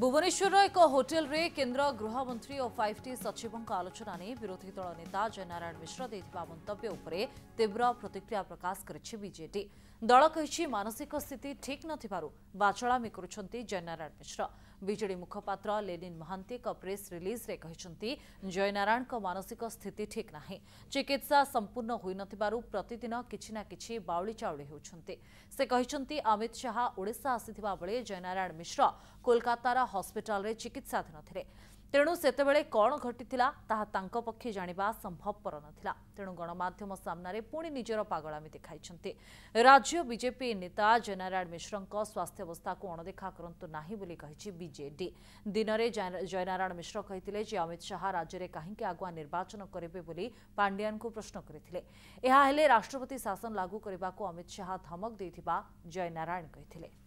ଭୁବନେଶ୍ୱରର ଏକ ହୋଟେଲରେ କେନ୍ଦ୍ର ଗୃହମନ୍ତ୍ରୀ ଓ ଫାଇଭ୍ ଟି ସଚିବଙ୍କ ଆଲୋଚନା ନେଇ ବିରୋଧୀ ଦଳ ନେତା ଜୟନାରାୟଣ ମିଶ୍ର ଦେଇଥିବା ମନ୍ତବ୍ୟ ଉପରେ ତୀବ୍ର ପ୍ରତିକ୍ରିୟା ପ୍ରକାଶ କରିଛି ବିଜେଡି ଦଳ କହିଛି ମାନସିକ ସ୍ଥିତି ଠିକ୍ ନଥିବାରୁ ବାଛଳାମୀ କରୁଛନ୍ତି ଜୟନାରାୟଣ ମିଶ୍ର ବିଜେଡି ମୁଖପାତ୍ର ଲେନିନ୍ ମହାନ୍ତି ଏକ ପ୍ରେସ୍ ରିଲିଜ୍ରେ କହିଛନ୍ତି ଜୟନାରାୟଣଙ୍କ ମାନସିକ ସ୍ଥିତି ଠିକ୍ ନାହିଁ ଚିକିତ୍ସା ସମ୍ପୂର୍ଣ୍ଣ ହୋଇନଥିବାରୁ ପ୍ରତିଦିନ କିଛି ନା କିଛି ବାଉଳି ଚାଉଳି ହେଉଛନ୍ତି ସେ କହିଛନ୍ତି ଅମିତ ଶାହା ଓଡ଼ିଶା ଆସିଥିବା ବେଳେ ଜୟନାରାୟଣ ମିଶ୍ର କୋଲକାତାର ହସ୍ପିଟାଲରେ ଚିକିତ୍ସାଧୀନ ଥିଲେ ତେଣୁ ସେତେବେଳେ କ'ଣ ଘଟିଥିଲା ତାହା ତାଙ୍କ ପକ୍ଷେ ଜାଣିବା ସମ୍ଭବପର ନଥିଲା ତେଣୁ ଗଣମାଧ୍ୟମ ସାମ୍ନାରେ ପୁଣି ନିଜର ପାଗଳାମୀ ଦେଖାଇଛନ୍ତି ରାଜ୍ୟ ବିଜେପି ନେତା ଜୟନାରାୟଣ ମିଶ୍ରଙ୍କ ସ୍ୱାସ୍ଥ୍ୟାବସ୍ଥାକୁ ଅଣଦେଖା କରନ୍ତୁ ନାହିଁ ବୋଲି କହିଛି ବିଜେଡି ଦିନରେ ଜୟନାରାୟଣ ମିଶ୍ର କହିଥିଲେ ଯେ ଅମିତ ଶାହା ରାଜ୍ୟରେ କାହିଁକି ଆଗୁଆ ନିର୍ବାଚନ କରିବେ ବୋଲି ପାଣ୍ଡିଆନ୍ଙ୍କୁ ପ୍ରଶ୍ନ କରିଥିଲେ ଏହା ହେଲେ ରାଷ୍ଟ୍ରପତି ଶାସନ ଲାଗୁ କରିବାକୁ ଅମିତ ଶାହା ଧମକ ଦେଇଥିବା ଜୟନାରାୟଣ କହିଥିଲେ